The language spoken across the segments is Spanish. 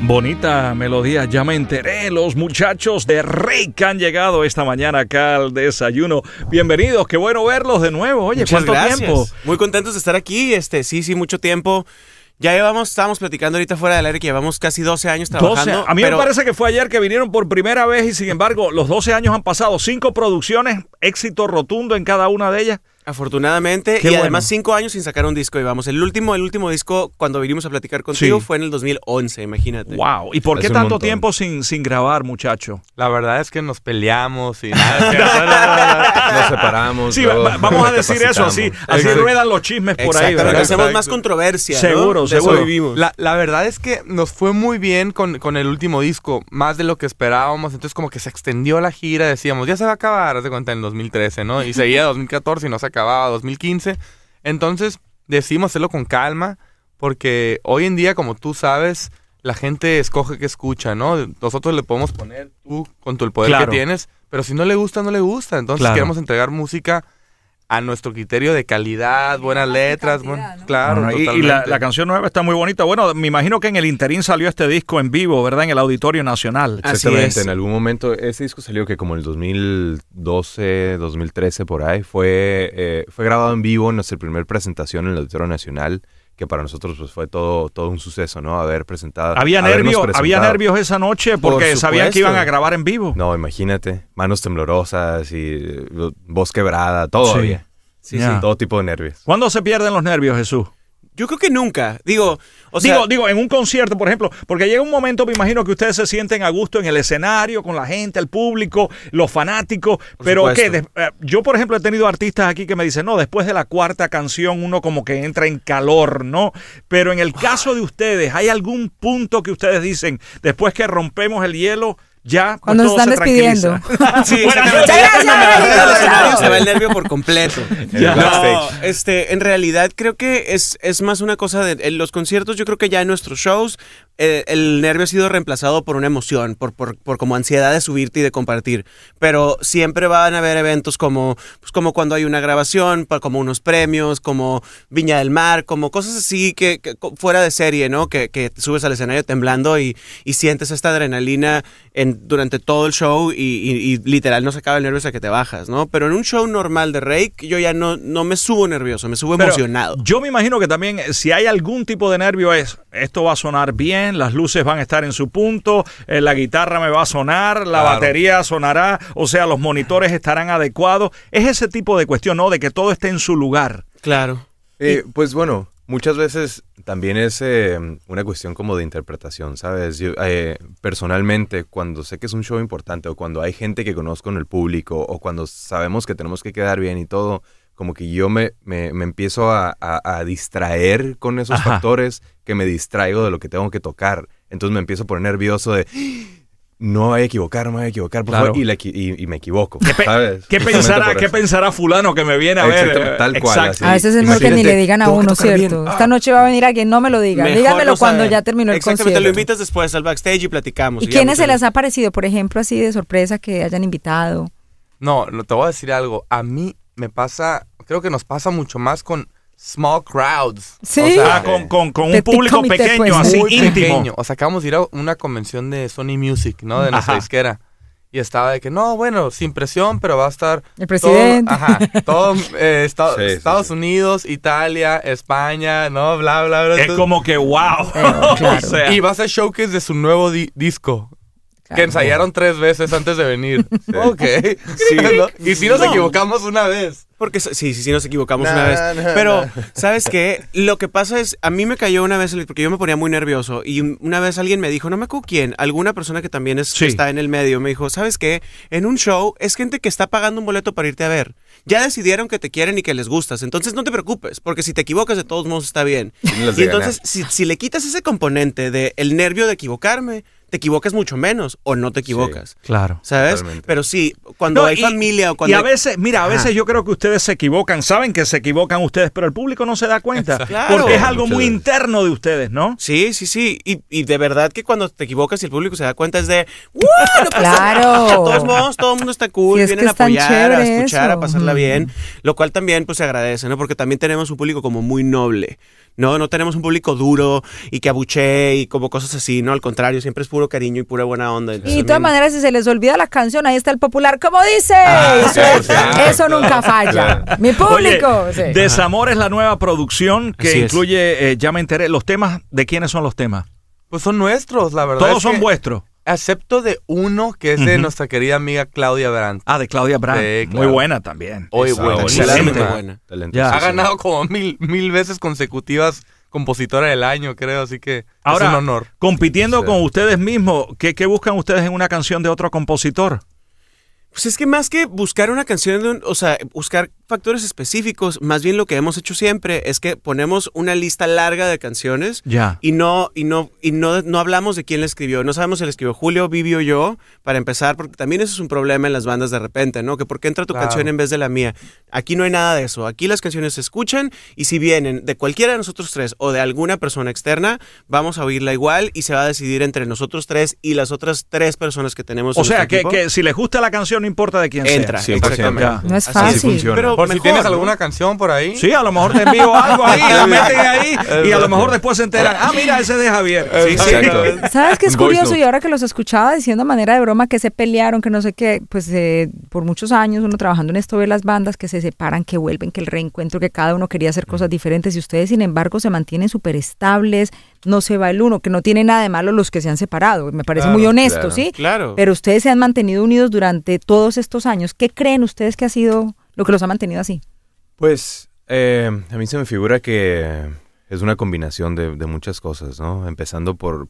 Bonita melodía, ya me enteré. Los muchachos de Rick han llegado esta mañana acá al desayuno. Bienvenidos, qué bueno verlos de nuevo. Oye, ¿cuánto tiempo? Muy contentos de estar aquí. Este, sí, sí, mucho tiempo. Ya llevamos, estábamos platicando ahorita fuera del aire que llevamos casi 12 años trabajando. A mí me parece que fue ayer que vinieron por primera vez y sin embargo los 12 años han pasado. Cinco producciones, éxito rotundo en cada una de ellas. Afortunadamente, y además cinco años sin sacar un disco, y vamos, El último, el último disco, cuando vinimos a platicar contigo, fue en el 2011, imagínate. ¡Wow! ¿Y por qué tanto tiempo sin, sin grabar, muchacho? La verdad es que nos peleamos y nada. nos separamos. Sí, vamos a decir eso, así, así ruedan los chismes por ahí. Hacemos más controversia. Seguro, seguro. Vivimos. La, verdad es que nos fue muy bien con, el último disco, más de lo que esperábamos, entonces como que se extendió la gira, decíamos, ya se va a acabar, de cuenta, en 2013, ¿no? Y seguía 2014 y no se acababa, 2015. Entonces decimos hacerlo con calma porque hoy en día, como tú sabes, la gente escoge que escucha, ¿no? Nosotros le podemos poner tú con tu, el poder que tienes, pero si no le gusta, no le gusta. Entonces queremos entregar música a nuestro criterio de calidad, buenas letras, bueno, claro. y, la, canción nueva está muy bonita. Bueno, me imagino que en el interín salió este disco en vivo, ¿verdad? En el Auditorio Nacional. Exactamente, en algún momento ese disco salió que como en el 2012, 2013 por ahí, fue, eh, fue grabado en vivo en nuestra primera presentación en el Auditorio Nacional que para nosotros pues, fue todo, todo un suceso, ¿no? Haber presentado. Había nervios, había nervios esa noche porque sabían que iban a grabar en vivo. No, imagínate, manos temblorosas y eh, voz quebrada, todo sí. Sí, sí, todo tipo de nervios. ¿Cuándo se pierden los nervios, Jesús? Yo creo que nunca. Digo, o sea, digo, digo, en un concierto, por ejemplo, porque llega un momento, me imagino que ustedes se sienten a gusto en el escenario, con la gente, el público, los fanáticos. Pero que eh, yo, por ejemplo, he tenido artistas aquí que me dicen, no, después de la cuarta canción uno como que entra en calor, ¿no? Pero en el ah. caso de ustedes, ¿hay algún punto que ustedes dicen, después que rompemos el hielo, ya cuando nos están despidiendo. sí, gracias se va el nervio por completo. este, en realidad creo que es, es más una cosa de en los conciertos. Yo creo que ya en nuestros shows el nervio ha sido reemplazado por una emoción, por, por, como ansiedad de subirte y de compartir. Pero siempre van a haber eventos como, pues, como cuando hay una grabación, como unos premios, como Viña del Mar, como cosas así que, fuera de serie, ¿no? Que, subes al escenario temblando y, sientes esta adrenalina en, durante todo el show y, literal no se acaba el nervio hasta que te bajas, ¿no? Pero en un show normal de Rake yo ya no, no me subo nervioso, me subo emocionado. Yo me imagino que también eh, si hay algún tipo de nervio es, esto va a sonar bien las luces van a estar en su punto, eh, la guitarra me va a sonar, la batería sonará, o sea, los monitores estarán adecuados. Es ese tipo de cuestión, ¿no? De que todo esté en su lugar. Claro. Eh, pues bueno, muchas veces también es em, una cuestión como de interpretación, ¿sabes? Yo, eh, personalmente, cuando sé que es un show importante o cuando hay gente que conozco en el público o cuando sabemos que tenemos que quedar bien y todo, como que yo me, me, empiezo a, distraer con esos factores que me distraigo de lo que tengo que tocar. Entonces me empiezo a poner nervioso de no voy a equivocar, no voy a equivocar, por favor, y, me equivoco. ¿Qué, pensar ¿sabes? ¿Qué, pensará, fulano que me viene a ver? Eh, tal cual. A veces es mejor que ni le digan a uno, ¿cierto? Esta noche va a venir alguien, no me lo diga. Dígamelo cuando ya terminó el concierto. Exactamente, lo invitas después al backstage y platicamos. ¿Y, y quiénes se les ha parecido, por ejemplo, así de sorpresa que hayan invitado? No, te voy a decir algo. A mí me pasa creo que nos pasa mucho más con small crowds. Sí. O sea, ah, con, un público pequeño, pues, así íntimo. O sea, acabamos de ir a una convención de Sony Music, ¿no? De nuestra disquera. Y estaba de que, no, bueno, sin presión, pero va a estar... El presidente. ajá, todo eh, Estados Unidos, Italia, España, ¿no? Bla, bla, bla. Es como que, wow. Eh, claro. Y va a ser showcase de su nuevo disco. Que ensayaron tres veces antes de venir. ok. Y si nos equivocamos una vez. Porque sí, sí, sí nos equivocamos una vez. Pero, ¿sabes qué? Lo que pasa es, a mí me cayó una vez, porque yo me ponía muy nervioso, y una vez alguien me dijo, no me acuerdo quién, alguna persona que también está en el medio, me dijo, ¿sabes qué? En un show es gente que está pagando un boleto para irte a ver. Ya decidieron que te quieren y que les gustas, entonces no te preocupes, porque si te equivocas de todos modos está bien. y entonces, si, si, le quitas ese componente de el nervio de equivocarme, te equivocas mucho menos o no te equivocas. claro. ¿Sabes? Pero sí, cuando hay familia o cuando. Y a veces, mira, a veces yo creo que ustedes se equivocan, saben que se equivocan ustedes, pero el público no se da cuenta. Porque es algo muy interno de ustedes, ¿no? Sí, sí, sí. Y, de verdad que cuando te equivocas y el público se da cuenta es de. ¡Wow! claro. De todos modos, todo el mundo está cool, vienen a apoyar, a escuchar, a pasarla bien, lo cual también pues se agradece, ¿no? Porque también tenemos un público como muy noble, ¿no? No tenemos un público duro y que abuche y como cosas así, ¿no? Al contrario, siempre es puro cariño y pura buena onda. y de todas maneras, si se les olvida la canción, ahí está el popular, como dice. Ah, eso, nunca falla. Mi público. Desamor es la nueva producción que incluye, eh, ya me enteré, los temas, ¿de quiénes son los temas? Pues son nuestros, la verdad. Todos son vuestros. excepto de uno que es de nuestra querida amiga Claudia Brandt. Ah, de Claudia Brandt. Muy buena también. Muy buena. Excelente. Ha ganado como mil, mil veces consecutivas compositora del año, creo, así que Ahora, es un honor. Compitiendo con ustedes mismos, ¿qué, ¿qué, buscan ustedes en una canción de otro compositor? Pues es que más que buscar una canción, de o sea, buscar factores específicos. Más bien lo que hemos hecho siempre es que ponemos una lista larga de canciones y no y no y no hablamos de quién la escribió. No sabemos si la escribió Julio, Vivio, yo, para empezar, porque también eso es un problema en las bandas de repente, ¿no? Que por qué entra tu canción en vez de la mía. Aquí no hay nada de eso. Aquí las canciones se escuchan y si vienen de cualquiera de nosotros tres o de alguna persona externa, vamos a oírla igual y se va a decidir entre nosotros tres y las otras tres personas que tenemos. O sea, este que, si le gusta la canción no importa de quién entra, sea. Entra, exactamente. No es fácil. Pero por si tienes alguna canción por ahí. Sí, a lo mejor te envío algo ahí, la meten ahí y a lo mejor después se enteran. Ah, mira, ese de Javier. ¿Sabes qué es curioso? Y ahora que los escuchaba diciendo de manera de broma que se pelearon, que no sé qué, pues eh, por muchos años uno trabajando en esto ve las bandas que se separan, que vuelven, que el reencuentro, que cada uno quería hacer cosas diferentes y ustedes, sin embargo, se mantienen súper estables, no se va el uno, que no tiene nada de malo los que se han separado. Me parece muy honesto, ¿sí? Claro. Pero ustedes se han mantenido unidos durante todos estos años. ¿Qué creen ustedes que ha sido lo que los ha mantenido así? Pues eh, a mí se me figura que es una combinación de, muchas cosas, ¿no? Empezando por,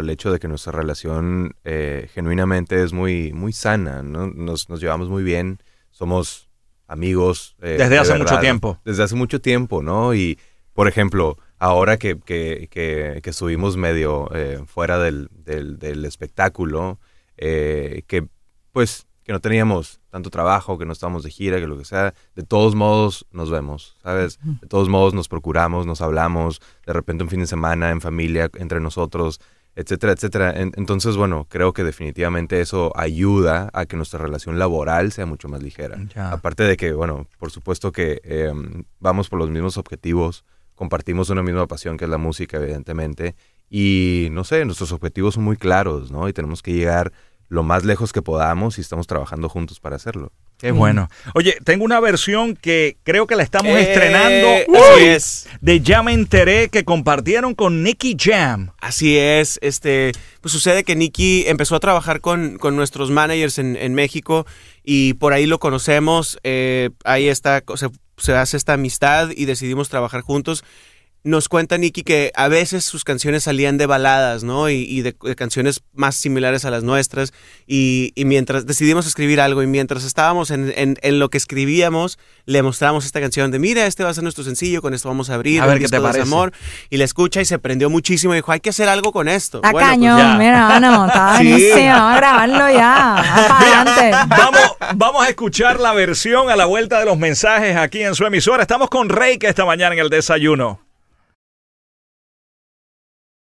el hecho de que nuestra relación eh, genuinamente es muy, muy sana, ¿no? Nos, llevamos muy bien, somos amigos. Eh, desde hace mucho tiempo. Desde hace mucho tiempo, ¿no? Y, por ejemplo, ahora que, que, estuvimos medio fuera del, del espectáculo, que pues que no teníamos tanto trabajo, que no estábamos de gira, que lo que sea, de todos modos nos vemos, ¿sabes? De todos modos nos procuramos, nos hablamos, de repente un fin de semana en familia, entre nosotros, etcétera, etcétera. entonces, bueno, creo que definitivamente eso ayuda a que nuestra relación laboral sea mucho más ligera. Aparte de que, bueno, por supuesto que em, vamos por los mismos objetivos, compartimos una misma pasión que es la música, evidentemente, y no sé, nuestros objetivos son muy claros, ¿no? Y tenemos que llegar lo más lejos que podamos y estamos trabajando juntos para hacerlo. Qué bueno. Oye, tengo una versión que creo que la estamos eh, estrenando. hoy. es. De Ya me enteré que compartieron con Nicky Jam. Así es. Este, pues sucede que Nicky empezó a trabajar con, con nuestros managers en, México y por ahí lo conocemos. Eh, ahí está, se, se hace esta amistad y decidimos trabajar juntos nos cuenta Nicky que a veces sus canciones salían de baladas, ¿no? Y, de, canciones más similares a las nuestras. Y, mientras decidimos escribir algo y mientras estábamos en, lo que escribíamos, le mostramos esta canción de, mira, este va a ser nuestro sencillo, con esto vamos a abrir. A ver qué te Amor. Y la escucha y se prendió muchísimo y dijo, hay que hacer algo con esto. Está pues cañón, mira, no, está vamos a grabarlo ya. Vamos, vamos a escuchar la versión a la vuelta de los mensajes aquí en su emisora. Estamos con Rey esta mañana en el desayuno.